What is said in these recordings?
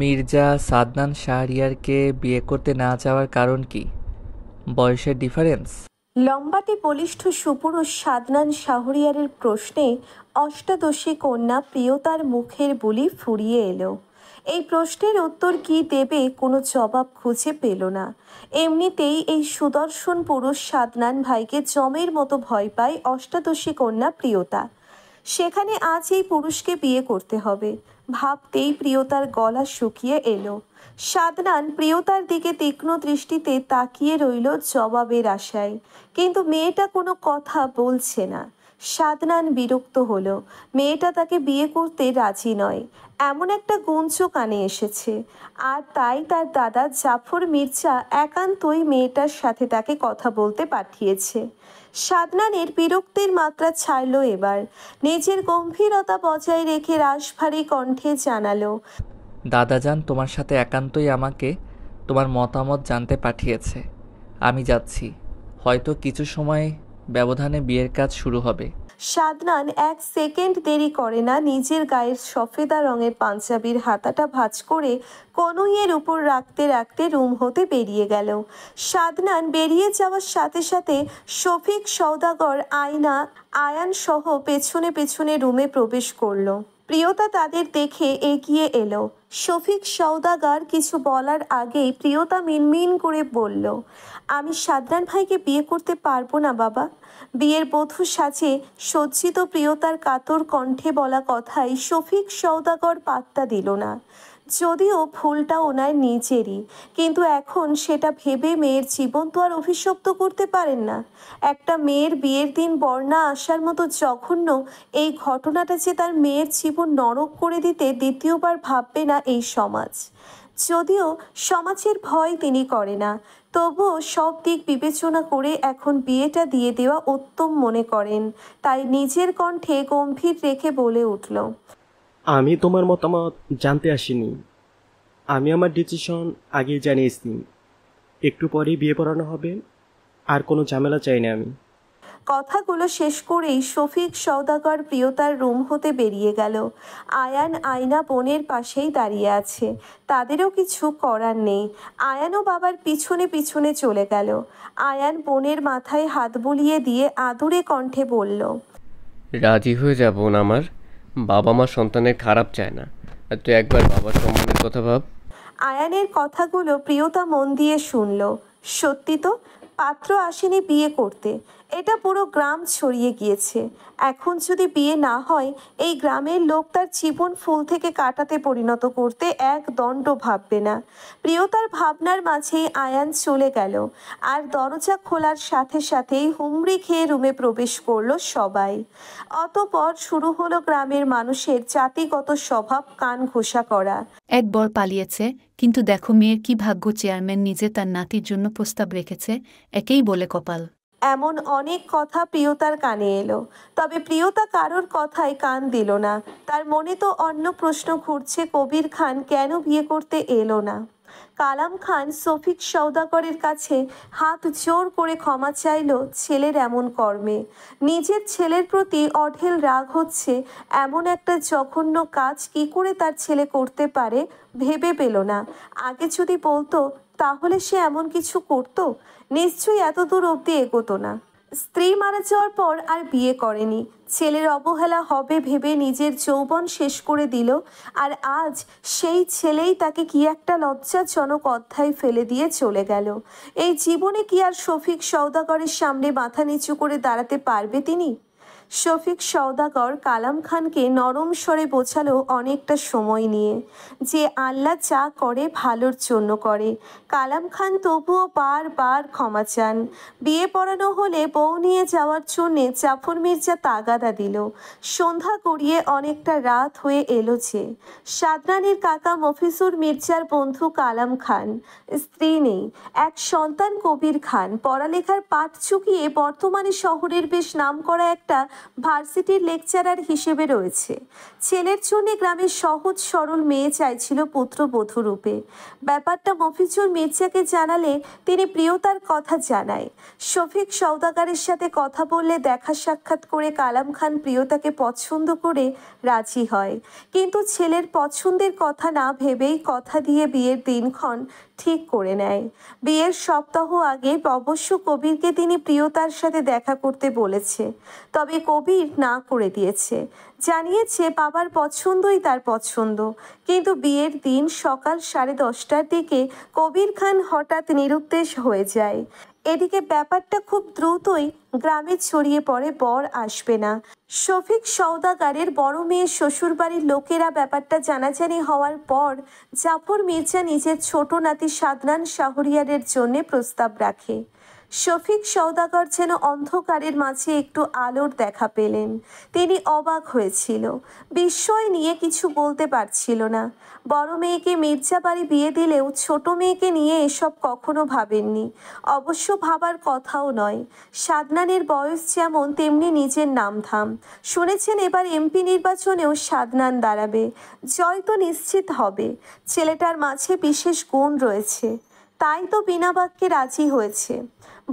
মির্জা সাদনান শাহরিয়ারকে বিয়ে করতে না চাওয়ার কারণ কি বয়সের ডিফারেন্স লম্বাতে বলিষ্ঠ সুপুরুষ সাদনান শাহরিয়ারের প্রশ্নে অষ্টাদশী কন্যা প্রিয়তার মুখের বলি ফুরিয়ে এলো এই প্রশ্নের উত্তর কি দেবে কোনো জবাব খুঁজে পেল না এমনিতেই এই সুদর্শন পুরুষ সাদনান ভাইকে জমের মতো ভয় পায় অষ্টাদশী কন্যা প্রিয়তা সেখানে আজ এই পুরুষকে বিয়ে করতে হবে ভাবতেই প্রিয়তার গলা শুকিয়ে এলো সাদনান প্রিয়তার দিকে তীক্ষ্ণ দৃষ্টিতে তাকিয়ে রইল জবাবের আশায় কিন্তু মেয়েটা কোনো কথা বলছে না সাদনান বিরক্ত হলো মেয়েটা তাকে বিয়ে করতে রাজি নয় এমন একটা গুঞ্চ কানে এসেছে আর তাই তার দাদা জাফর মির্জা একান্তই মেয়েটার সাথে তাকে কথা বলতে পাঠিয়েছে সাদনানের বিরক্তির মাত্রা ছাড়ল এবার নিজের গম্ভীরতা বজায় রেখে রাশভারী কণ্ঠে জানালো দাদাজান তোমার সাথে একান্তই আমাকে তোমার মতামত জানতে পাঠিয়েছে আমি যাচ্ছি হয়তো কিছু সময় ব্যবধানে বিয়ের কাজ শুরু হবে সাদনান এক সেকেন্ড দেরি করে না নিজের গায়ের সফেদা রঙের পাঞ্জাবির হাতাটা ভাঁজ করে কনুইয়ের উপর রাখতে রাখতে রুম হতে বেরিয়ে গেল সাদনান বেরিয়ে যাওয়ার সাথে সাথে শফিক সৌদাগর আয়না আয়ান সহ পেছনে পেছনে রুমে প্রবেশ করলো প্রিয়তা তাদের দেখে এগিয়ে এলো শফিক সৌদাগার কিছু বলার আগেই প্রিয়তা মিনমিন করে বলল আমি সাদনান ভাইকে বিয়ে করতে পারবো না বাবা বিয়ের বধূ সাজে সজ্জিত প্রিয়তার কাতর কণ্ঠে বলা কথায় শফিক সৌদাগর পাত্তা দিল না যদিও ভুলটা ওনায় নিজেরই কিন্তু এখন সেটা ভেবে মেয়ের জীবন তো আর অভিশপ্ত করতে পারেন না একটা মেয়ের বিয়ের দিন বর্ণা আসার মতো জঘন্য এই ঘটনাটা যে তার মেয়ের জীবন নরক করে দিতে দ্বিতীয়বার ভাববে না এই সমাজ যদিও সমাজের ভয় তিনি করে না তবুও সব দিক বিবেচনা করে এখন বিয়েটা দিয়ে দেওয়া উত্তম মনে করেন তাই নিজের কণ্ঠে গম্ভীর রেখে বলে উঠল আমি তোমার মতামত জানতে আসিনি আমি আমার ডিসিশন আগেই জানিয়েছি একটু পরেই বিয়ে পড়ানো হবে আর কোনো ঝামেলা চাই না আমি কথাগুলো শেষ করেই শফিক সৌদাগর প্রিয়তার রুম হতে বেরিয়ে গেল আয়ান আয়না বোনের পাশেই দাঁড়িয়ে আছে তাদেরও কিছু করার নেই আয়ানও বাবার পিছনে পিছনে চলে গেল আয়ান বোনের মাথায় হাত বুলিয়ে দিয়ে আদুরে কণ্ঠে বলল রাজি হয়ে যা বোন আমার বাবা মা সন্তানের খারাপ চায় না তুই একবার বাবার সম্মানের কথা ভাব আয়ানের কথাগুলো প্রিয়তা মন দিয়ে শুনল সত্যি তো পাত্র আসেনি বিয়ে করতে এটা পুরো গ্রাম ছড়িয়ে গিয়েছে এখন যদি বিয়ে না হয় এই গ্রামের লোক তার জীবন ফুল থেকে কাটাতে পরিণত করতে এক দণ্ড ভাববে না প্রিয়তার ভাবনার মাঝেই আয়ান চলে গেল আর দরজা খোলার সাথে সাথেই হুমড়ি খেয়ে রুমে প্রবেশ করলো সবাই অতপর শুরু হলো গ্রামের মানুষের জাতিগত স্বভাব কান ঘোষা করা এক বর পালিয়েছে কিন্তু দেখো মেয়ের কি ভাগ্য চেয়ারম্যান নিজে তার নাতির জন্য প্রস্তাব রেখেছে একেই বলে কপাল এমন অনেক কথা প্রিয়তার কানে এলো তবে প্রিয়তা কারোর কথায় কান দিল না তার মনে তো অন্য প্রশ্ন ঘুরছে কবির খান কেন বিয়ে করতে এলো না কালাম খান সফিক সৌদাগরের কাছে হাত জোর করে ক্ষমা চাইল ছেলের এমন কর্মে নিজের ছেলের প্রতি অঢেল রাগ হচ্ছে এমন একটা জঘন্য কাজ কি করে তার ছেলে করতে পারে ভেবে পেল না আগে যদি বলতো তাহলে সে এমন কিছু করত নিশ্চয়ই এত দূর অবধি এগোতো না স্ত্রী মারা যাওয়ার পর আর বিয়ে করেনি ছেলের অবহেলা হবে ভেবে নিজের যৌবন শেষ করে দিল আর আজ সেই ছেলেই তাকে কি একটা লজ্জাজনক অধ্যায় ফেলে দিয়ে চলে গেল এই জীবনে কি আর শফিক সৌদাগরের সামনে মাথা নিচু করে দাঁড়াতে পারবে তিনি শফিক সওদাগর কালাম খানকে নরম স্বরে বোঝালো অনেকটা সময় নিয়ে যে আল্লাহ চা করে ভালোর জন্য করে কালাম খান তবুও বার বার ক্ষমা চান বিয়ে পড়ানো হলে বউ নিয়ে যাওয়ার জন্যে জাফর মির্জা তাগাদা দিল সন্ধ্যা করিয়ে অনেকটা রাত হয়ে এলো যে সাদরানির কাকা মফিসুর মির্জার বন্ধু কালাম খান স্ত্রী নেই এক সন্তান কবির খান পড়ালেখার পাঠ চুকিয়ে বর্তমানে শহরের বেশ নাম করা একটা ভার্সিটির লেকচারার হিসেবে রয়েছে ছেলের জন্য গ্রামের সহজ সরল মেয়ে চাইছিল পুত্রবধূ রূপে ব্যাপারটা মফিজুর মির্জাকে জানালে তিনি প্রিয়তার কথা জানায় শফিক সৌদাগারের সাথে কথা বললে দেখা সাক্ষাৎ করে কালাম খান প্রিয়তাকে পছন্দ করে রাজি হয় কিন্তু ছেলের পছন্দের কথা না ভেবেই কথা দিয়ে বিয়ের দিনক্ষণ ঠিক করে নেয় বিয়ের সপ্তাহ আগে অবশ্য কবিরকে তিনি প্রিয়তার সাথে দেখা করতে বলেছে তবে কবির না করে দিয়েছে জানিয়েছে বাবার পছন্দই তার পছন্দ কিন্তু বিয়ের দিন সকাল সাড়ে দশটার দিকে কবির খান হঠাৎ নিরুদ্দেশ হয়ে যায় এদিকে ব্যাপারটা খুব দ্রুতই গ্রামে ছড়িয়ে পড়ে বর আসবে না শফিক সৌদাগারের বড় মেয়ের শ্বশুরবাড়ির লোকেরা ব্যাপারটা জানাজানি হওয়ার পর জাফর মির্জা নিজের ছোট নাতি সাদনান শাহরিয়ারের জন্য প্রস্তাব রাখে শফিক সৌদাগর যেন অন্ধকারের মাঝে একটু আলোর দেখা পেলেন তিনি অবাক হয়েছিল বিস্ময় নিয়ে কিছু বলতে পারছিল না বড় মেয়েকে মির্জা বাড়ি বিয়ে দিলেও ছোট মেয়েকে নিয়ে এসব কখনো ভাবেননি অবশ্য ভাবার কথাও নয় সাদনানের বয়স যেমন তেমনি নিজের নাম থাম শুনেছেন এবার এমপি নির্বাচনেও সাদনান দাঁড়াবে জয় তো নিশ্চিত হবে ছেলেটার মাঝে বিশেষ গুণ রয়েছে তাই তো বিনা বাক্যে রাজি হয়েছে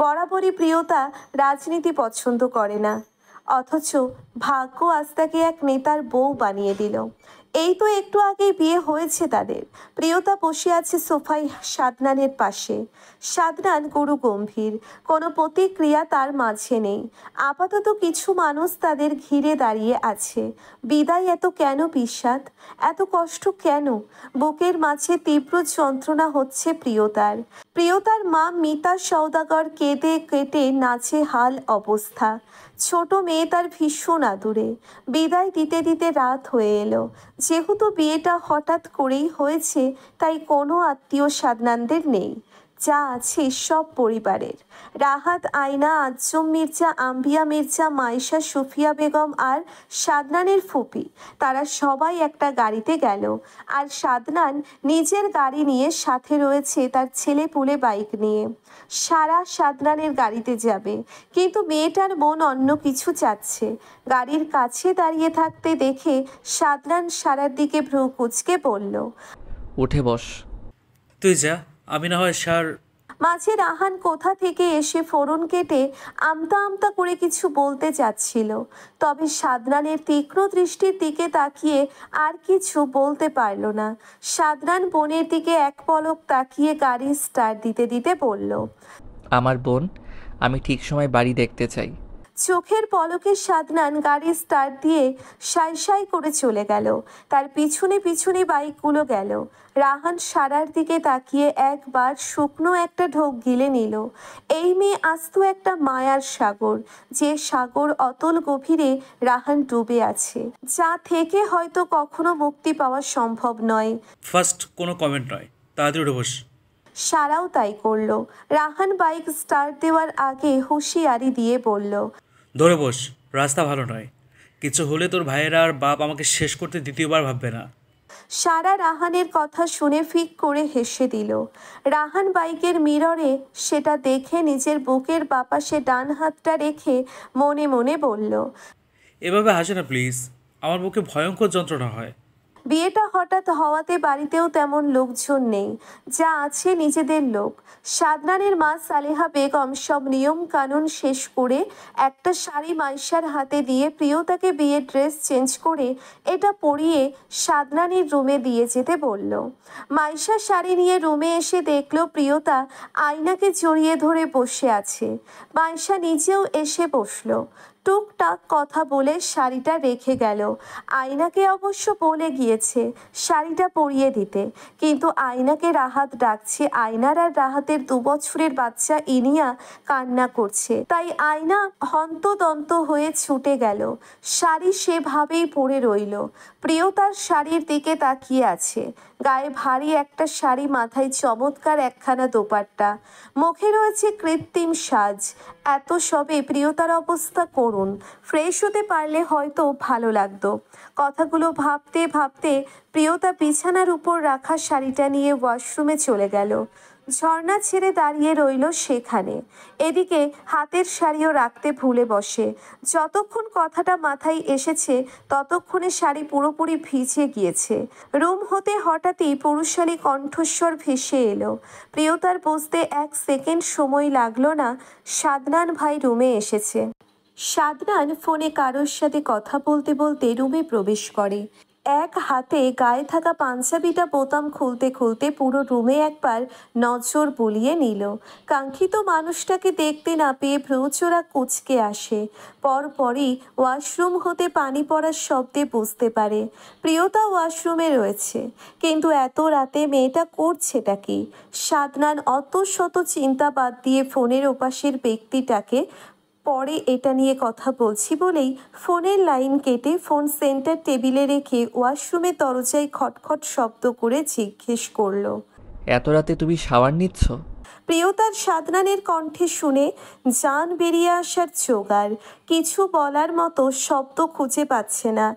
বরাবরই প্রিয়তা রাজনীতি পছন্দ করে না অথচ ভাগ্য আস্তাকে এক নেতার বউ বানিয়ে দিল এই তো একটু আগেই বিয়ে হয়েছে তাদের প্রিয়তা বসে আছে সোফায় সাদনানের পাশে সাদনান গুরু গম্ভীর কোনো প্রতিক্রিয়া তার মাঝে নেই আপাতত কিছু মানুষ তাদের ঘিরে দাঁড়িয়ে আছে বিদায় এত কেন বিষাদ এত কষ্ট কেন বুকের মাঝে তীব্র যন্ত্রণা হচ্ছে প্রিয়তার প্রিয়তার মা মিতা সৌদাগর কেঁদে কেটে নাচে হাল অবস্থা ছোট মেয়ে তার ভীষণ আদুরে বিদায় দিতে দিতে রাত হয়ে এলো যেহেতু বিয়েটা হঠাৎ করেই হয়েছে তাই কোনো আত্মীয় সাদনানদের নেই যা আছে সব পরিবারের রাহাত আয়না আজম মির্জা আম্বিয়া মির্জা মাইশা সুফিয়া বেগম আর সাদনানের ফুপি তারা সবাই একটা গাড়িতে গেল আর সাদনান নিজের গাড়ি নিয়ে সাথে রয়েছে তার ছেলে পুলে বাইক নিয়ে সারা সাদনানের গাড়িতে যাবে কিন্তু মেয়েটার মন অন্য কিছু চাচ্ছে গাড়ির কাছে দাঁড়িয়ে থাকতে দেখে সাদনান সারার দিকে ভ্রু কুচকে বলল উঠে বস তুই যা আমি না হয় স্যার মাঝের আহান কোথা থেকে এসে ফোরন কেটে আমতা আমতা করে কিছু বলতে চাচ্ছিল তবে সাদরানের তীক্ষ্ণ দৃষ্টির দিকে তাকিয়ে আর কিছু বলতে পারল না সাদরান বোনের দিকে এক পলক তাকিয়ে গাড়ি স্টার্ট দিতে দিতে বলল আমার বোন আমি ঠিক সময় বাড়ি দেখতে চাই চোখের পলকে সাদনান গাড়ি স্টার্ট দিয়ে সাই সাই করে চলে গেল তার পিছনে পিছনে বাইকগুলো গেল রাহান সারার দিকে তাকিয়ে একবার শুকনো একটা ঢোক গিলে নিল এই মেয়ে আস্ত একটা মায়ার সাগর যে সাগর অতল গভীরে রাহান ডুবে আছে যা থেকে হয়তো কখনো মুক্তি পাওয়া সম্ভব নয় ফার্স্ট কোনো কমেন্ট নয় তাড়াতাড়ি উঠে বস সারাও তাই করলো রাহান বাইক স্টার্ট দেওয়ার আগে হুঁশিয়ারি দিয়ে বলল ধরে বস রাস্তা ভালো নয় কিছু হলে তোর ভাইয়েরা আর বাপ আমাকে শেষ করতে দ্বিতীয়বার ভাববে না সারা রাহানের কথা শুনে ফিক করে হেসে দিল রাহান বাইকের মিররে সেটা দেখে নিজের বুকের বাপাশে ডান হাতটা রেখে মনে মনে বলল এভাবে হাসে না প্লিজ আমার বুকে ভয়ঙ্কর যন্ত্রণা হয় বিয়েটা হঠাৎ হওয়াতে বাড়িতেও তেমন লোকজন নেই যা আছে নিজেদের লোক সাদনানের মা সালেহা বেগম সব নিয়ম কানুন শেষ করে একটা শাড়ি মাইশার হাতে দিয়ে প্রিয়তাকে বিয়ের ড্রেস চেঞ্জ করে এটা পরিয়ে সাদনানির রুমে দিয়ে যেতে বলল মাইশা শাড়ি নিয়ে রুমে এসে দেখল প্রিয়তা আয়নাকে জড়িয়ে ধরে বসে আছে মাইশা নিজেও এসে বসল টুকটাক কথা বলে শাড়িটা রেখে গেল আয়নাকে অবশ্য বলে গিয়েছে শাড়িটা পরিয়ে দিতে কিন্তু আয়নাকে রাহাত ডাকছে আয়নার আর রাহাতের দুবছরের বাচ্চা ইনিয়া কান্না করছে তাই আয়না হন্তদন্ত হয়ে ছুটে গেল শাড়ি সেভাবেই পরে রইল প্রিয় তার শাড়ির দিকে তাকিয়ে আছে গায়ে ভারী একটা শাড়ি মাথায় চমৎকার একখানা দোপাট্টা মুখে রয়েছে কৃত্রিম সাজ এত সবে প্রিয়তার অবস্থা করুন ফ্রেশ হতে পারলে হয়তো ভালো লাগতো কথাগুলো ভাবতে ভাবতে প্রিয়তা বিছানার উপর রাখা শাড়িটা নিয়ে ওয়াশরুমে চলে গেল ঝর্ণা ছেড়ে দাঁড়িয়ে রইল সেখানে এদিকে হাতের শাড়িও রাখতে ভুলে বসে যতক্ষণ কথাটা মাথায় এসেছে ততক্ষণে শাড়ি পুরোপুরি ভিজে গিয়েছে রুম হতে হঠাৎই পুরুষালী কণ্ঠস্বর ভেসে এলো প্রিয়তার বুঝতে এক সেকেন্ড সময় লাগলো না সাদনান ভাই রুমে এসেছে সাদনান ফোনে কারোর সাথে কথা বলতে বলতে রুমে প্রবেশ করে এক হাতে গায়ে থাকা পাঞ্জাবিটা বোতাম খুলতে খুলতে পুরো রুমে একবার নজর বলিয়ে নিল কাঙ্ক্ষিত মানুষটাকে দেখতে না পেয়ে ভ্রুচোরা কুচকে আসে পরপরই ওয়াশরুম হতে পানি পড়ার শব্দে বুঝতে পারে প্রিয়তা ওয়াশরুমে রয়েছে কিন্তু এত রাতে মেয়েটা করছেটা কি সাদনান অত শত চিন্তা বাদ দিয়ে ফোনের ওপাশের ব্যক্তিটাকে পরে এটা নিয়ে কথা বলছি বলেই ফোনের লাইন কেটে ফোন সেন্টার টেবিলে রেখে ওয়াশরুমে দরজায় খটখট শব্দ করে জিজ্ঞেস করলো এত রাতে তুমি শাওয়ার নিচ্ছ প্রিয়তার সাদনানের কণ্ঠে শুনে যান বেরিয়ে আসার জোগাড় কিছু বলার মতো শব্দ খুঁজে পাচ্ছে না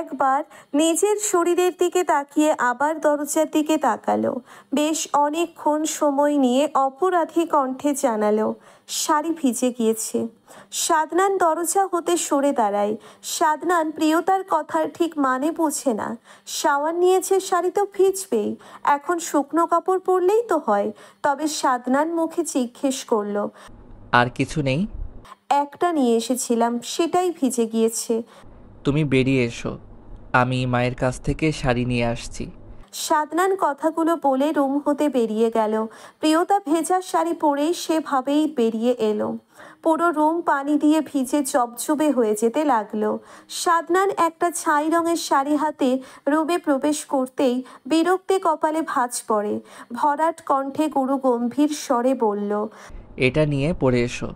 একবার নিজের শরীরের দিকে তাকিয়ে আবার দরজার দিকে তাকালো বেশ অনেকক্ষণ সময় নিয়ে অপরাধী কণ্ঠে জানালো শাড়ি ভিজে গিয়েছে সাদনান দরজা হতে সরে দাঁড়ায় সাদনান প্রিয়তার কথার ঠিক মানে বোঝে না সাওয়ার নিয়েছে শাড়ি তো ভিজবেই এখন শুকনো কাপড় পরলেই তো হয় তবে সাদনান মুখে জিজ্ঞেস করলো আর কিছু নেই একটা নিয়ে এসেছিলাম সেটাই ভিজে গিয়েছে তুমি বেরিয়ে এসো আমি মায়ের কাছ থেকে শাড়ি নিয়ে আসছি সাদনান কথাগুলো বলে রুম হতে বেরিয়ে গেল প্রিয়তা ভেজা শাড়ি পরেই সেভাবেই বেরিয়ে এলো পুরো রুম পানি দিয়ে ভিজে চপচুপে হয়ে যেতে লাগলো সাদনান একটা ছাই রঙের শাড়ি হাতে রুমে প্রবেশ করতেই বিরক্তি কপালে ভাঁজ পড়ে ভরাট কণ্ঠে গুরু গম্ভীর স্বরে বলল এটা নিয়ে পড়ে এসো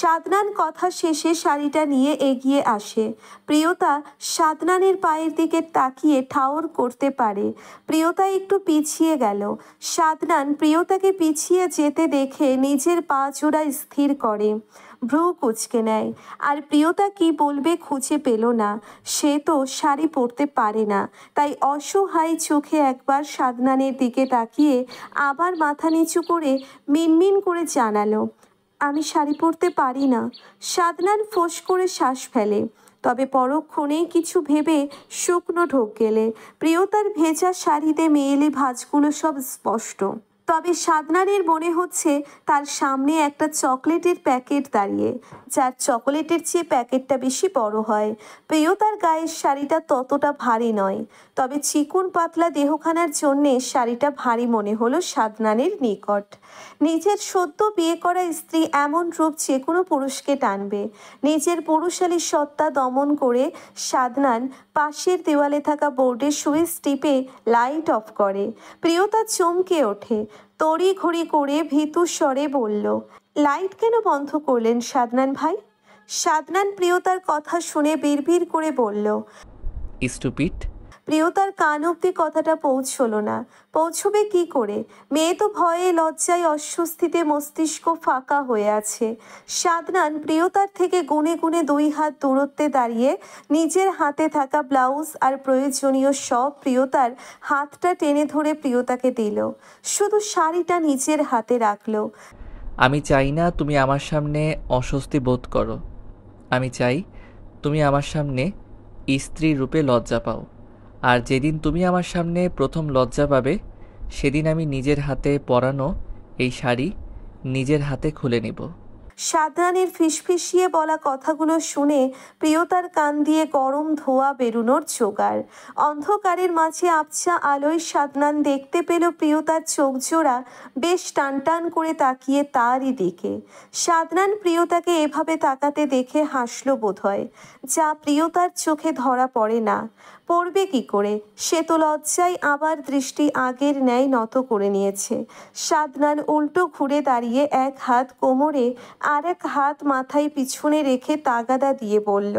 সাদনান কথা শেষে শাড়িটা নিয়ে এগিয়ে আসে প্রিয়তা সাদনানের পায়ের দিকে তাকিয়ে ঠাওর করতে পারে প্রিয়তা একটু পিছিয়ে গেল সাদনান প্রিয়তাকে পিছিয়ে যেতে দেখে নিজের পা জোড়া স্থির করে ভ্রু কুচকে নেয় আর প্রিয়তা কি বলবে খুঁজে পেল না সে তো শাড়ি পরতে পারে না তাই অসহায় চোখে একবার সাদনানের দিকে তাকিয়ে আবার মাথা নিচু করে মিনমিন করে জানালো আমি শাড়ি পরতে পারি না সাদনান ফোঁস করে শ্বাস ফেলে তবে পরক্ষণে কিছু ভেবে শুকনো ঢোক গেলে প্রিয়তার ভেজা শাড়িতে মেয়েলি ভাঁজগুলো সব স্পষ্ট তবে সাদনারের মনে হচ্ছে তার সামনে একটা চকলেটের প্যাকেট দাঁড়িয়ে যার চকলেটের চেয়ে প্যাকেটটা বেশি বড় হয় প্রিয়তার গায়ের শাড়িটা ততটা ভারী নয় তবে চিকুন পাতলা দেহখানার জন্যে শাড়িটা ভারী মনে হলো সাদনানের নিকট নিজের সদ্য বিয়ে করা স্ত্রী এমন রূপ যে কোনো পুরুষকে টানবে নিজের পুরুষালী সত্তা দমন করে সাদনান পাশের দেওয়ালে থাকা বোর্ডের সুইচ টিপে লাইট অফ করে প্রিয়তা চমকে ওঠে তড়ি ঘড়ি করে ভীতু স্বরে বলল লাইট কেন বন্ধ করলেন সাদনান ভাই সাদনান প্রিয়তার কথা শুনে বিড়বিড় করে বলল স্টুপিট প্রিয়তার কান অব্দি কথাটা পৌঁছল না পৌঁছবে কি করে মেয়ে তো ভয়ে লজ্জায় অস্বস্তিতে মস্তিষ্ক ফাঁকা হয়ে আছে সাদনান প্রিয়তার থেকে গুনে গুনে দুই হাত দূরত্বে দাঁড়িয়ে নিজের হাতে থাকা ব্লাউজ আর প্রয়োজনীয় সব প্রিয়তার হাতটা টেনে ধরে প্রিয়তাকে দিল শুধু শাড়িটা নিজের হাতে রাখলো আমি চাই না তুমি আমার সামনে অস্বস্তি বোধ করো আমি চাই তুমি আমার সামনে স্ত্রী রূপে লজ্জা পাও আর যেদিন তুমি আমার সামনে প্রথম লজ্জা পাবে সেদিন আমি নিজের হাতে পরানো এই শাড়ি নিজের হাতে খুলে নিব সাদরানের ফিসফিসিয়ে বলা কথাগুলো শুনে প্রিয়তার কান দিয়ে গরম ধোয়া বেরুনোর জোগাড় অন্ধকারের মাঝে আবছা আলোয় সাদনান দেখতে পেল প্রিয়তার চোখ জোড়া বেশ টান টান করে তাকিয়ে তারই দিকে সাদনান প্রিয়তাকে এভাবে তাকাতে দেখে হাসল হয় যা প্রিয়তার চোখে ধরা পড়ে না পড়বে কি করে সে তো লজ্জায় আবার দৃষ্টি আগের ন্যায় নত করে নিয়েছে সাদনান উল্টো ঘুরে দাঁড়িয়ে এক হাত কোমরে আর এক হাত মাথায় পিছনে রেখে তাগাদা দিয়ে বলল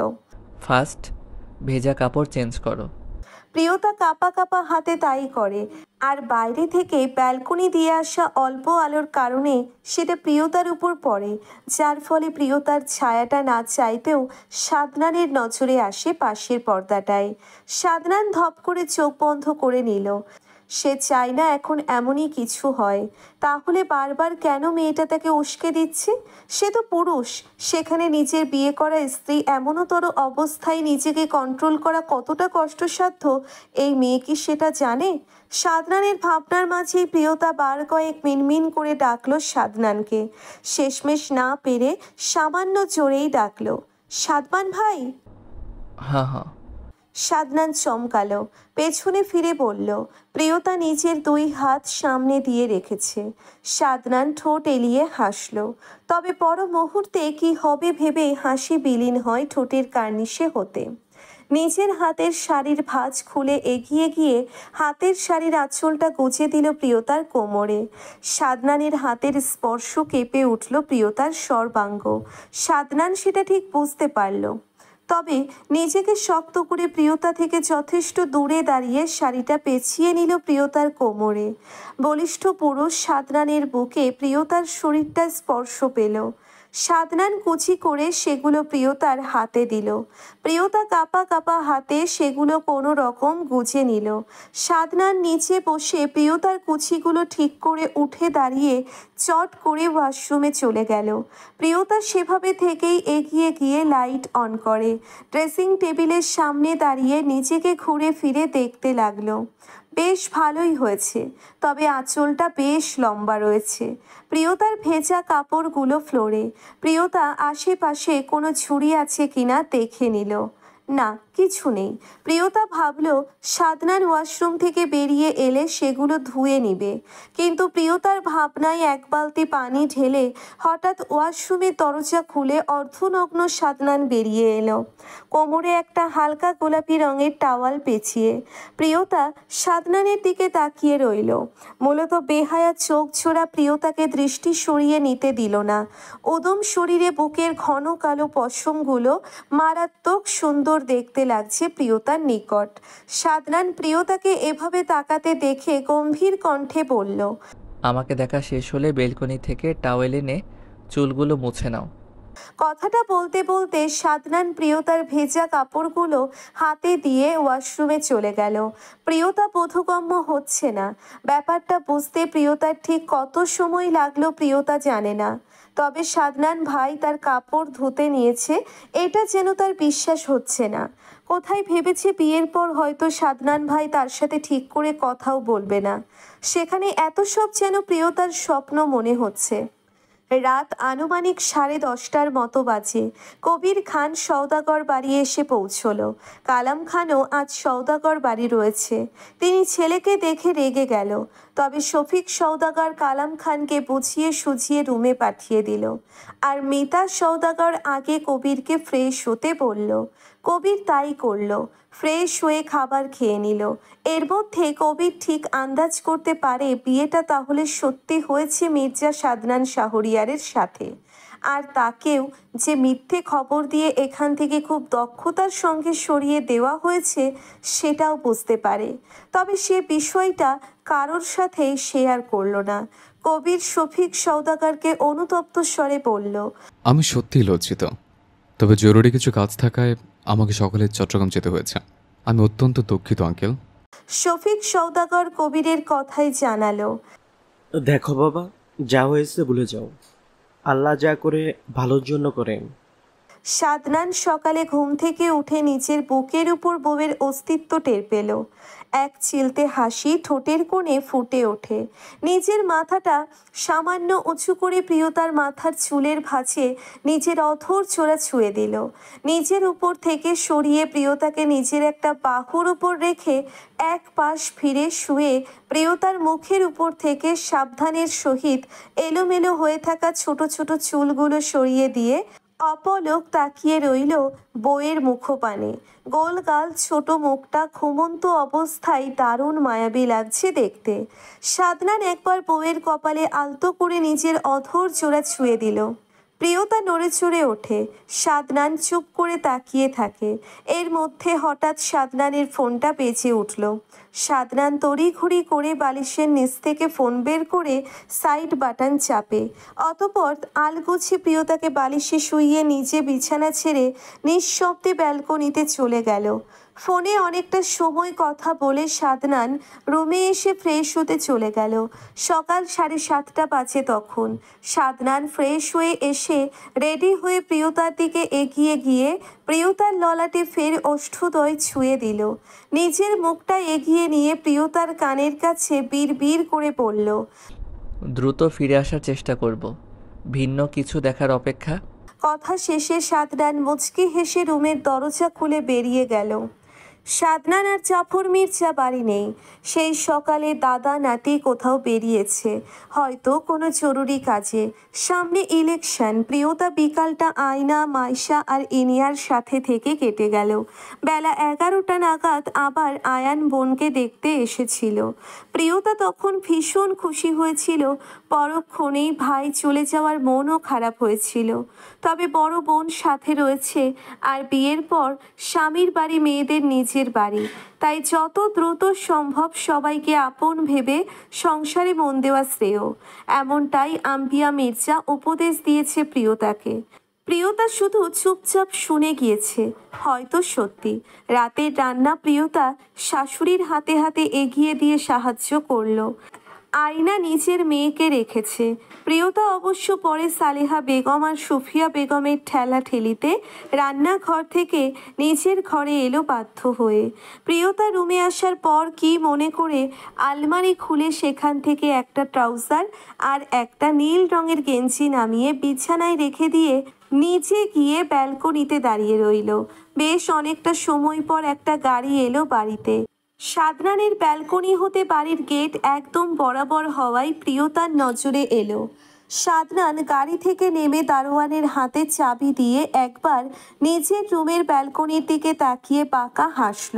ফার্স্ট ভেজা কাপড় চেঞ্জ করো প্রিয়তা কাপা কাপা হাতে তাই করে আর বাইরে থেকে ব্যালকনি দিয়ে আসা অল্প আলোর কারণে সেটা প্রিয়তার উপর পড়ে যার ফলে প্রিয়তার ছায়াটা না চাইতেও সাদনানের নজরে আসে পাশের পর্দাটায় সাদনান ধপ করে চোখ বন্ধ করে নিল সে চায় না এখন এমনই কিছু হয় তাহলে বারবার কেন মেয়েটা তাকে উস্কে দিচ্ছে সে তো পুরুষ সেখানে নিজের বিয়ে করা স্ত্রী এমনতর অবস্থায় নিজেকে কন্ট্রোল করা কতটা কষ্টসাধ্য এই মেয়ে কি সেটা জানে সাদনানের ভাবনার মাঝেই প্রিয়তা বার কয়েক মিনমিন করে ডাকলো সাদনানকে শেষমেশ না পেরে সামান্য জোরেই ডাকলো সাদমান ভাই হ্যাঁ হ্যাঁ সাদনান চমকালো পেছনে ফিরে বলল প্রিয়তা নিজের দুই হাত সামনে দিয়ে রেখেছে সাদনান ঠোঁট এলিয়ে হাসল তবে পর মুহূর্তে কি হবে ভেবে হাসি বিলীন হয় ঠোঁটের কার্নিশে হতে নিজের হাতের শাড়ির ভাঁজ খুলে এগিয়ে গিয়ে হাতের শাড়ির আঁচলটা গুঁজে দিল প্রিয়তার কোমরে সাদনানের হাতের স্পর্শ কেঁপে উঠল প্রিয়তার সর্বাঙ্গ সাদনান সেটা ঠিক বুঝতে পারল তবে নিজেকে শক্ত করে প্রিয়তা থেকে যথেষ্ট দূরে দাঁড়িয়ে শাড়িটা পেছিয়ে নিল প্রিয়তার কোমরে বলিষ্ঠ পুরুষ সাদরানের বুকে প্রিয়তার শরীরটা স্পর্শ পেল সাদনান কুচি করে সেগুলো প্রিয়তার হাতে দিল প্রিয়তা কাপা কাপা হাতে সেগুলো কোনো রকম গুজে নিল সাদনান নিচে বসে প্রিয়তার কুচিগুলো ঠিক করে উঠে দাঁড়িয়ে চট করে ওয়াশরুমে চলে গেল প্রিয়তা সেভাবে থেকেই এগিয়ে গিয়ে লাইট অন করে ড্রেসিং টেবিলের সামনে দাঁড়িয়ে নিজেকে ঘুরে ফিরে দেখতে লাগলো বেশ ভালোই হয়েছে তবে আঁচলটা বেশ লম্বা রয়েছে প্রিয়তার ভেজা কাপড়গুলো ফ্লোরে প্রিয়তা আশেপাশে কোনো ঝুড়ি আছে কিনা দেখে নিল না কিছু নেই প্রিয়তা ভাবল সাধনার ওয়াশরুম থেকে বেরিয়ে এলে সেগুলো ধুয়ে নিবে কিন্তু প্রিয়তার ভাবনায় এক বালতি পানি ঢেলে হঠাৎ ওয়াশরুমে দরজা খুলে অর্ধনগ্ন সাধনান বেরিয়ে এলো কোমরে একটা হালকা গোলাপি রঙের টাওয়াল পেছিয়ে প্রিয়তা সাধনানের দিকে তাকিয়ে রইল মূলত বেহায়া চোখ ছোড়া প্রিয়তাকে দৃষ্টি সরিয়ে নিতে দিল না ওদম শরীরে বুকের ঘন কালো পশমগুলো মারাত্মক সুন্দর দেখতে লাগছে প্রিয়তার নিকট সাদনান প্রিয়তাকে এভাবে তাকাতে দেখে গম্ভীর কণ্ঠে বলল আমাকে দেখা শেষ হলে বেলকনি থেকে টাওয়েল এনে চুলগুলো মুছে নাও কথাটা বলতে বলতে সাদনান প্রিয়তার ভেজা কাপড়গুলো হাতে দিয়ে ওয়াশরুমে চলে গেল প্রিয়তা বোধগম্য হচ্ছে না ব্যাপারটা বুঝতে প্রিয়তার ঠিক কত সময় লাগলো প্রিয়তা জানে না তবে সাদনান ভাই তার কাপড় ধুতে নিয়েছে এটা যেন তার বিশ্বাস হচ্ছে না কোথায় ভেবেছে বিয়ের পর হয়তো সাদনান ভাই তার সাথে ঠিক করে কথাও বলবে না সেখানে এত সব যেন প্রিয়তার স্বপ্ন মনে হচ্ছে রাত আনুমানিক সাড়ে দশটার মতো বাজে কবির খান সৌদাগর বাড়ি এসে পৌঁছল কালাম খানও আজ সৌদাগর বাড়ি রয়েছে তিনি ছেলেকে দেখে রেগে গেল তবে শফিক সৌদাগর কালাম খানকে বুঝিয়ে সুঝিয়ে রুমে পাঠিয়ে দিল আর মিতা সৌদাগর আগে কবিরকে ফ্রেশ হতে বলল কবির তাই করল ফ্রেশ হয়ে খাবার খেয়ে নিল এর মধ্যে কবির ঠিক আন্দাজ করতে পারে বিয়েটা তাহলে সত্যি হয়েছে মির্জা সাদনান শাহরিয়ারের সাথে আর তাকেও যে মিথ্যে খবর দিয়ে এখান থেকে খুব দক্ষতার সঙ্গে সরিয়ে দেওয়া হয়েছে সেটাও বুঝতে পারে তবে সে বিষয়টা কারোর সাথে শেয়ার করল না কবির শফিক সৌদাগারকে অনুতপ্ত স্বরে বলল আমি সত্যি লজ্জিত তবে জরুরি কিছু কাজ থাকায় আমাকে সকলের চট্টগ্রাম যেতে হয়েছে আমি অত্যন্ত দুঃখিত আঙ্কেল শফিক সৌদাগর কবিরের কথাই জানালো দেখো বাবা যা হয়েছে ভুলে যাও আল্লাহ যা করে ভালোর জন্য করেন সাদনান সকালে ঘুম থেকে উঠে নিজের বুকের উপর বউয়ের অস্তিত্ব টের পেল এক চিলতে হাসি ঠোঁটের কোণে ফুটে ওঠে নিজের মাথাটা সামান্য উঁচু করে প্রিয়তার মাথার চুলের ভাঁচে নিজের অথর চোরা ছুঁয়ে দিল নিজের উপর থেকে সরিয়ে প্রিয়তাকে নিজের একটা বাহুর উপর রেখে এক পাশ ফিরে শুয়ে প্রিয়তার মুখের উপর থেকে সাবধানের সহিত এলোমেলো হয়ে থাকা ছোট ছোট চুলগুলো সরিয়ে দিয়ে অপলোক তাকিয়ে রইল বইয়ের মুখপানে গোলগাল ছোট মুখটা ঘুমন্ত অবস্থায় দারুণ মায়াবী লাগছে দেখতে সাদনান একবার বউয়ের কপালে আলতো করে নিজের অধর জোড়া ছুঁয়ে দিল প্রিয়তা নড়ে চড়ে ওঠে সাদনান চুপ করে তাকিয়ে থাকে এর মধ্যে হঠাৎ সাদনানের ফোনটা বেজে উঠল সাদনান তড়িঘড়ি করে বালিশের নিচ থেকে ফোন বের করে সাইড বাটন চাপে অতপর আলগুছি প্রিয়তাকে বালিশে শুইয়ে নিজে বিছানা ছেড়ে নিঃশব্দে ব্যালকনিতে চলে গেল ফোনে অনেকটা সময় কথা বলে সাদনান রুমে এসে ফ্রেশ হতে চলে গেল সকাল সাড়ে সাতটা বাজে তখন সাদনান ফ্রেশ হয়ে এসে রেডি হয়ে প্রিয়তার দিকে এগিয়ে গিয়ে প্রিয়তার ললাটে ফের অষ্টুদয় ছুঁয়ে দিল নিজের মুখটা এগিয়ে নিয়ে প্রিয়তার কানের কাছে বীর বিড় করে পড়ল দ্রুত ফিরে আসার চেষ্টা করব ভিন্ন কিছু দেখার অপেক্ষা কথা শেষে সাদনান মুচকি হেসে রুমের দরজা খুলে বেরিয়ে গেল সাদনান আর চাফর মির্জা বাড়ি নেই সেই সকালে দাদা নাতি কোথাও বেরিয়েছে হয়তো কোনো জরুরি কাজে সামনে ইলেকশন প্রিয়তা বিকালটা আয়না মাইশা আর ইনিয়ার সাথে থেকে কেটে গেল বেলা এগারোটা নাগাদ আবার আয়ান বোনকে দেখতে এসেছিল প্রিয়তা তখন ভীষণ খুশি হয়েছিল পরক্ষণেই ভাই চলে যাওয়ার মনও খারাপ হয়েছিল তবে বড় বোন সাথে রয়েছে আর বিয়ের পর স্বামীর বাড়ি মেয়েদের নিজের বাড়ি তাই যত দ্রুত সম্ভব সবাইকে আপন ভেবে সংসারে মন দেওয়া শ্রেয় এমনটাই আম্বিয়া মির্জা উপদেশ দিয়েছে প্রিয়তাকে প্রিয়তা শুধু চুপচাপ শুনে গিয়েছে হয়তো সত্যি রাতের রান্না প্রিয়তা শাশুড়ির হাতে হাতে এগিয়ে দিয়ে সাহায্য করলো আইনা নিজের মেয়েকে রেখেছে প্রিয়তা অবশ্য পরে সালেহা বেগম আর সুফিয়া বেগমের ঠেলা ঠেলিতে রান্নাঘর থেকে নিজের ঘরে এলো বাধ্য হয়ে প্রিয়তা রুমে আসার পর কি মনে করে আলমারি খুলে সেখান থেকে একটা ট্রাউজার আর একটা নীল রঙের গেঞ্জি নামিয়ে বিছানায় রেখে দিয়ে নিচে গিয়ে ব্যালকনিতে দাঁড়িয়ে রইল বেশ অনেকটা সময় পর একটা গাড়ি এলো বাড়িতে সাদনানের ব্যালকনি হতে বাড়ির গেট একদম বরাবর হওয়ায় প্রিয়তার নজরে এলো সাদনান গাড়ি থেকে নেমে দারোয়ানের হাতে চাবি দিয়ে একবার নিজের রুমের ব্যালকনির দিকে তাকিয়ে পাকা হাসল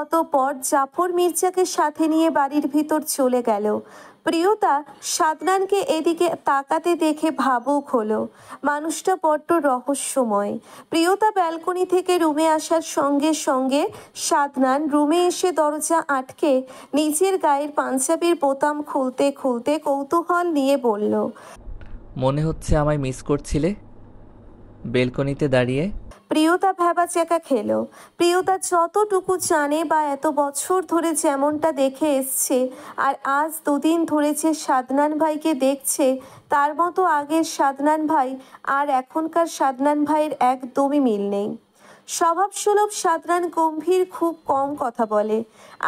অতপর জাফর মির্জাকে সাথে নিয়ে বাড়ির ভিতর চলে গেল প্রিয়তা সাদনানকে এদিকে তাকাতে দেখে ভাবুক হলো মানুষটা বড্ড রহস্যময় প্রিয়তা ব্যালকনি থেকে রুমে আসার সঙ্গে সঙ্গে সাদনান রুমে এসে দরজা আটকে নিজের গায়ের পাঞ্জাবির বোতাম খুলতে খুলতে কৌতূহল নিয়ে বলল মনে হচ্ছে আমায় মিস করছিলে বেলকনিতে দাঁড়িয়ে প্রিয়তা ভ্যাবাচ্যাকা খেলো প্রিয়তা যতটুকু জানে বা এত বছর ধরে যেমনটা দেখে এসছে আর আজ দুদিন ধরে যে সাদনান ভাইকে দেখছে তার মতো আগের সাদনান ভাই আর এখনকার সাদনান ভাইয়ের একদমই মিল নেই সুলভ সাতরান গম্ভীর খুব কম কথা বলে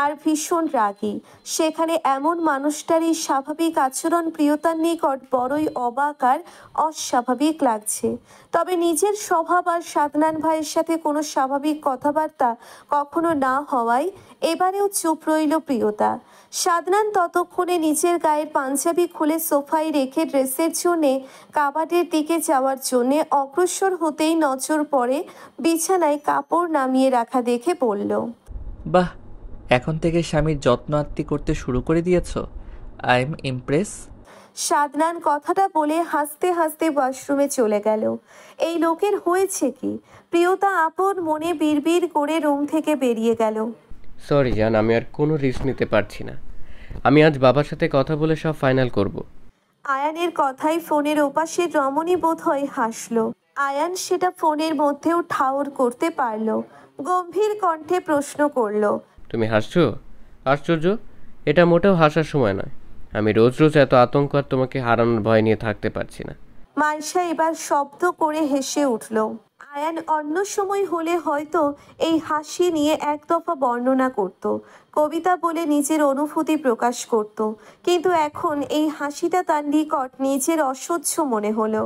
আর ভীষণ রাগী সেখানে এমন মানুষটার এই স্বাভাবিক আচরণ প্রিয়তার নিকট বড়ই অবাক আর অস্বাভাবিক লাগছে তবে নিজের স্বভাব আর সাতনান ভাইয়ের সাথে কোনো স্বাভাবিক কথাবার্তা কখনো না হওয়ায় এবারেও চুপ রইল প্রিয়তা সাদনান ততক্ষণে নিজের গায়ের পাঞ্জাবি খুলে সোফায় রেখে ড্রেসের জন্যে কাবাডের দিকে যাওয়ার জন্যে অগ্রসর হতেই নজর পড়ে বিছানায় কাপড় নামিয়ে রাখা দেখে বলল বাহ এখন থেকে স্বামীর যত্ন আত্মি করতে শুরু করে দিয়েছ আই এম ইমপ্রেস সাদনান কথাটা বলে হাসতে হাসতে ওয়াশরুমে চলে গেল এই লোকের হয়েছে কি প্রিয়তা আপন মনে বিড়বিড় করে রুম থেকে বেরিয়ে গেল সরি জান আমি আর কোনো রিস্ক নিতে পারছি না আমি আজ বাবার সাথে কথা বলে সব ফাইনাল করব আয়ানের কথাই ফোনের ওপাশে রমণী বোধ হয় হাসলো আয়ান সেটা ফোনের মধ্যেও ঠাওর করতে পারলো গম্ভীর কণ্ঠে প্রশ্ন করলো তুমি হাসছো আশ্চর্য এটা মোটেও হাসার সময় নয় আমি রোজ রোজ এত আতঙ্ক আর তোমাকে হারানোর ভয় নিয়ে থাকতে পারছি না মাইশা এবার শব্দ করে হেসে উঠল আয়ান অন্য সময় হলে হয়তো এই হাসি নিয়ে এক দফা বর্ণনা করত কবিতা বলে নিজের অনুভূতি প্রকাশ করত কিন্তু এখন এই হাসিটা তার নিকট নিজের অসহ্য মনে হলো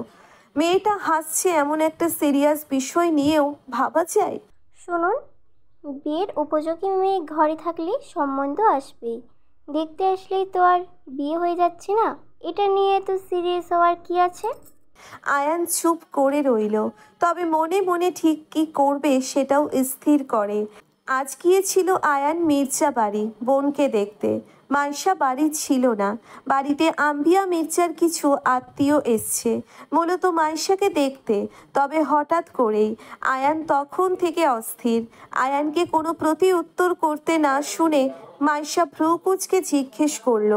মেয়েটা হাসছে এমন একটা সিরিয়াস বিষয় নিয়েও ভাবা যায় শুনুন বিয়ের উপযোগী মেয়ে ঘরে থাকলে সম্বন্ধ আসবেই দেখতে আসলেই তো আর বিয়ে হয়ে যাচ্ছে না এটা নিয়ে তো সিরিয়াস হওয়ার কি আছে আয়ান চুপ করে রইল তবে মনে মনে ঠিক কি করবে সেটাও স্থির করে আজ গিয়েছিল আয়ান মির্জা বাড়ি বোনকে দেখতে মাইশা বাড়ি ছিল না বাড়িতে আম্বিয়া মির্জার কিছু আত্মীয় এসছে মূলত মাইশাকে দেখতে তবে হঠাৎ করেই আয়ান তখন থেকে অস্থির আয়ানকে কোনো প্রতি উত্তর করতে না শুনে মাইশা ভ্রু কুচকে জিজ্ঞেস করলো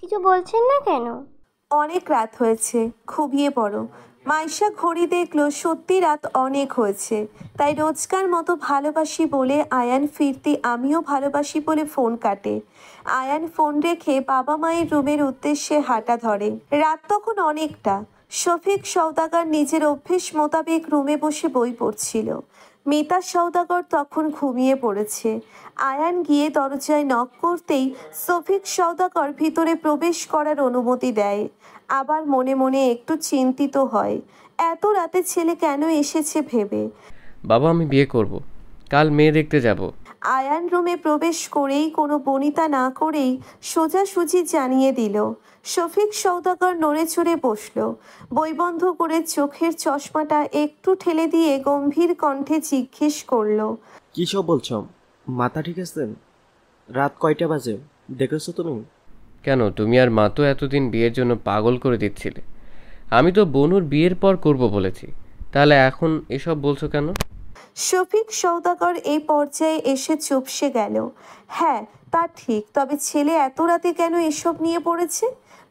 কিছু বলছেন না কেন অনেক রাত হয়েছে খুবিয়ে পড়ো মাইশা ঘড়ি দেখল সত্যি রাত অনেক হয়েছে তাই রোজকার মতো ভালোবাসি বলে আয়ান ফিরতি আমিও ভালোবাসি বলে ফোন কাটে আয়ান ফোন রেখে বাবা মায়ের রুমের উদ্দেশ্যে হাঁটা ধরে রাত তখন অনেকটা শফিক সৌদাগার নিজের অভ্যেস মোতাবেক রুমে বসে বই পড়ছিল মেতার সৌদাগর তখন ঘুমিয়ে পড়েছে আয়ান গিয়ে দরজায় নক করতেই সফিক সৌদাগর ভিতরে প্রবেশ করার অনুমতি দেয় আবার মনে মনে একটু চিন্তিত হয় এত রাতে ছেলে কেন এসেছে ভেবে বাবা আমি বিয়ে করব কাল মেয়ে দেখতে যাব আয়ান রুমে প্রবেশ করেই কোনো বনিতা না করেই সোজাসুজি জানিয়ে দিল শফিক সৌদাগর নড়ে চড়ে বসল বই বন্ধ করে চোখের চশমাটা একটু ঠেলে দিয়ে গম্ভীর কণ্ঠে জিজ্ঞেস করল কি সব বলছ মাথা ঠিক আছে রাত কয়টা বাজে দেখেছো তুমি কেন তুমি আর মা তো এতদিন বিয়ের জন্য পাগল করে দিচ্ছিলে আমি তো বনুর বিয়ের পর করব বলেছি তাহলে এখন এসব বলছো কেন শফিক সৌদাগর এই পর্যায়ে এসে চুপসে গেল হ্যাঁ তা ঠিক তবে ছেলে এত রাতে কেন এসব নিয়ে পড়েছে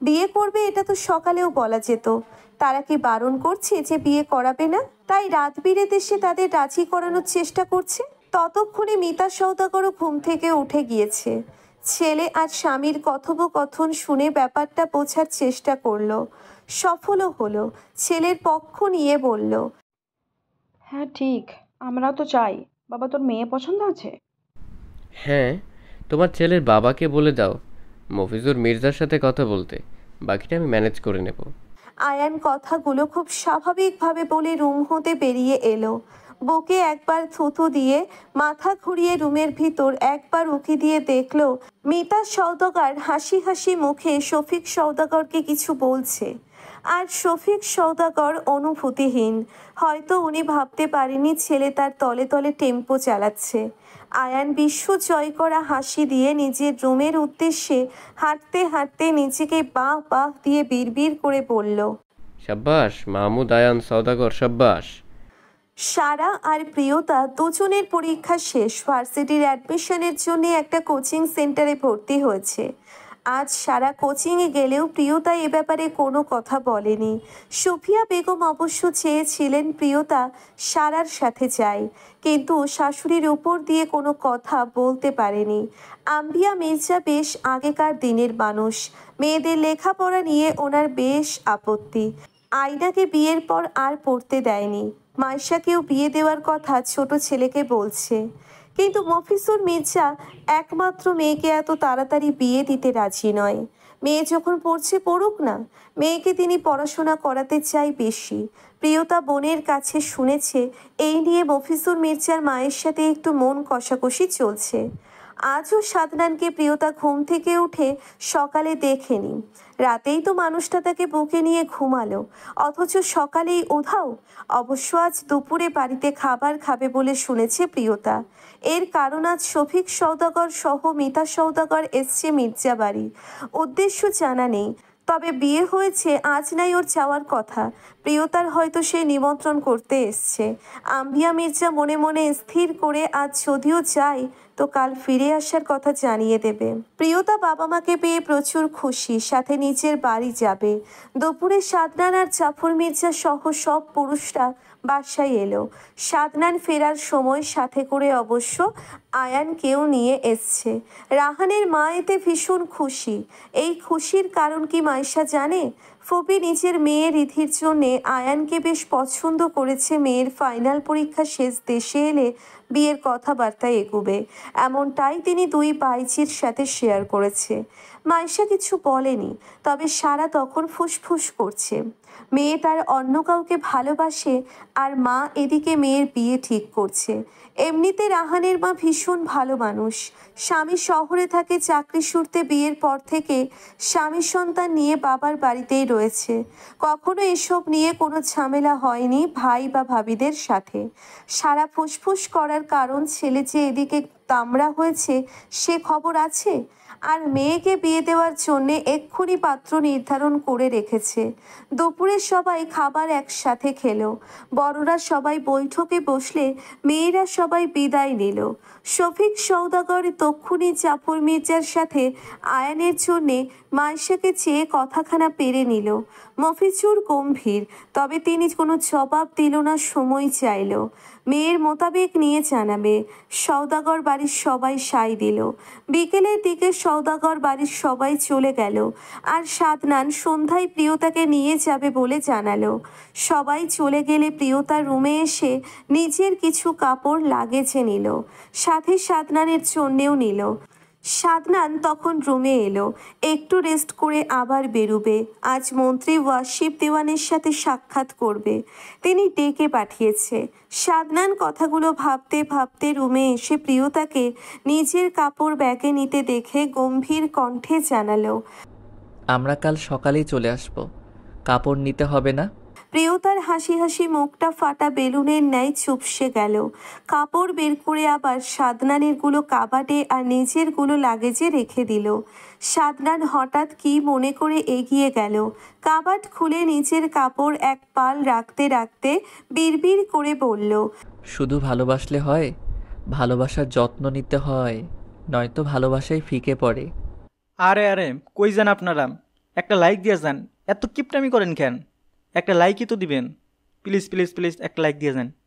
বিয়ে করবে এটা তো সকালেও বলা যেত তারা কি বারণ করছে যে বিয়ে করাবে না তাই রাত বিড়ে দেশে তাদের রাজি করানোর চেষ্টা করছে ততক্ষণে মিতা সৌদাগরও ঘুম থেকে উঠে গিয়েছে ছেলে আর স্বামীর কথোপকথন শুনে ব্যাপারটা বোঝার চেষ্টা করল সফলও হলো ছেলের পক্ষ নিয়ে বলল হ্যাঁ ঠিক আমরা তো চাই বাবা তোর মেয়ে পছন্দ আছে হ্যাঁ তোমার ছেলের বাবাকে বলে দাও মফিজুর মির্জার সাথে কথা বলতে বাকিটা আমি ম্যানেজ করে নেব আয়ান কথাগুলো খুব স্বাভাবিকভাবে বলে রুম হতে বেরিয়ে এলো বুকে একবার থুতু দিয়ে মাথা ঘুরিয়ে রুমের ভিতর একবার উঁকি দিয়ে দেখল মিতা সৌদাগর হাসি হাসি মুখে শফিক সৌদাগরকে কিছু বলছে আর শফিক সৌদাগর অনুভূতিহীন হয়তো উনি ভাবতে পারেনি ছেলে তার তলে তলে টেম্পো চালাচ্ছে আয়ান বিশ্ব জয় করা হাসি দিয়ে নিজের রুমের উদ্দেশ্যে হাঁটতে হাঁটতে নিজেকে বা বাহ দিয়ে বিড়বিড় করে বলল সাব্বাস মাহমুদ আয়ান সৌদাগর সাব্বাস সারা আর প্রিয়তা দুজনের পরীক্ষা শেষ ভার্সিটির অ্যাডমিশনের জন্য একটা কোচিং সেন্টারে ভর্তি হয়েছে আজ সারা কোচিংয়ে গেলেও প্রিয়তা এ ব্যাপারে কোনো কথা বলেনি সুফিয়া বেগম অবশ্য চেয়েছিলেন প্রিয়তা সারার সাথে যায় কিন্তু শাশুড়ির উপর দিয়ে কোনো কথা বলতে পারেনি আম্বিয়া মির্জা বেশ আগেকার দিনের মানুষ মেয়েদের লেখাপড়া নিয়ে ওনার বেশ আপত্তি আয়নাকে বিয়ের পর আর পড়তে দেয়নি মাইশাকেও বিয়ে দেওয়ার কথা ছোট ছেলেকে বলছে কিন্তু মফিসুর মির্জা একমাত্র মেয়েকে এত তাড়াতাড়ি বিয়ে দিতে রাজি নয় মেয়ে যখন পড়ছে পড়ুক না মেয়েকে তিনি পড়াশোনা করাতে চাই বেশি প্রিয়তা বোনের কাছে শুনেছে এই নিয়ে মফিসুর মির্জার মায়ের সাথে একটু মন কষাকষি চলছে আজও সাদনানকে প্রিয়তা ঘুম থেকে উঠে সকালে দেখেনি রাতেই তো মানুষটা তাকে বুকে নিয়ে ঘুমালো অথচ সকালেই ওধাও অবশ্য আজ দুপুরে বাড়িতে খাবার খাবে বলে শুনেছে প্রিয়তা এর কারণ আজ শফিক সৌদাগর সহ মিতা সৌদাগর এসছে মির্জা বাড়ি উদ্দেশ্য জানা নেই তবে বিয়ে হয়েছে আজ নাই ওর চাওয়ার কথা প্রিয়তার হয়তো সে নিমন্ত্রণ করতে এসছে আম্বিয়া মির্জা মনে মনে স্থির করে আজ যদিও যাই তো কাল ফিরে আসার কথা জানিয়ে দেবে প্রিয়তা বাবা মাকে পেয়ে প্রচুর খুশি সাথে নিজের বাড়ি যাবে দুপুরে সাদনান আর জাফর মির্জা সহ সব পুরুষরা বাসায় এলো সাদনান ফেরার সময় সাথে করে অবশ্য আয়ানকেও নিয়ে এসছে রাহানের মা এতে ভীষণ খুশি এই খুশির কারণ কি মাইশা জানে ফপি নিজের মেয়ের রীতির জন্যে আয়ানকে বেশ পছন্দ করেছে মেয়ের ফাইনাল পরীক্ষা শেষ দেশে এলে বিয়ের কথাবার্তা এগুবে এমনটাই তিনি দুই বাইচির সাথে শেয়ার করেছে মাইশা কিছু বলেনি তবে সারা তখন ফুসফুস করছে মেয়ে তার অন্য কাউকে ভালোবাসে আর মা এদিকে মেয়ের বিয়ে ঠিক করছে এমনিতে রাহানের মা ভীষণ ভালো মানুষ স্বামী শহরে থাকে চাকরি সুরতে বিয়ের পর থেকে স্বামী সন্তান নিয়ে বাবার বাড়িতেই রয়েছে কখনো এসব নিয়ে কোনো ঝামেলা হয়নি ভাই বা ভাবিদের সাথে সারা ফুসফুস করার কারণ ছেলে যে এদিকে তামড়া হয়েছে সে খবর আছে আর মেয়েকে বিয়ে দেওয়ার জন্যে এক্ষুনি পাত্র নির্ধারণ করে রেখেছে দুপুরে সবাই খাবার একসাথে খেলো বড়রা সবাই বৈঠকে বসলে মেয়েরা সবাই বিদায় নিল শফিক সৌদাগর তক্ষুনি জাফর মির্জার সাথে আয়ানের জন্যে মাইশাকে চেয়ে কথাখানা পেরে নিল মফিচুর গম্ভীর তবে তিনি কোনো জবাব দিল না সময় চাইল মেয়ের মোতাবেক নিয়ে জানাবে সৌদাগর বাড়ির সবাই সাই দিল বিকেলের দিকে সৌদাগর বাড়ির সবাই চলে গেল আর সাদনান সন্ধ্যায় প্রিয়তাকে নিয়ে যাবে বলে জানালো সবাই চলে গেলে প্রিয়তা রুমে এসে নিজের কিছু কাপড় লাগেজে নিল সাথে সাদনানের জন্যেও নিল সাদনান তখন রুমে এলো একটু রেস্ট করে আবার বেরুবে আজ মন্ত্রী ওয়াশিব দেওয়ানের সাথে সাক্ষাৎ করবে তিনি ডেকে পাঠিয়েছে সাদনান কথাগুলো ভাবতে ভাবতে রুমে এসে প্রিয়তাকে নিজের কাপড় ব্যাগে নিতে দেখে গম্ভীর কণ্ঠে জানালো আমরা কাল সকালেই চলে আসব কাপড় নিতে হবে না প্রিয়তার হাসি হাসি মুখটা ফাটা বেলুনের ন্যায় চুপসে গেল কাপড় বের করে আবার গুলো কাবাটে আর গুলো লাগেজে রেখে দিল সাদনান হঠাৎ কি মনে করে এগিয়ে গেল কাবাট খুলে নিচের কাপড় এক পাল রাখতে রাখতে বিড়বির করে বলল শুধু ভালোবাসলে হয় ভালোবাসার যত্ন নিতে হয় নয়তো ভালোবাসায় ফিকে পড়ে আরে আরে কই যান আপনারা একটা লাইক দিয়ে যান এত কিপটামি করেন কেন একটা লাইকই তো দিবেন প্লিজ প্লিজ প্লিজ একটা লাইক দিয়ে যান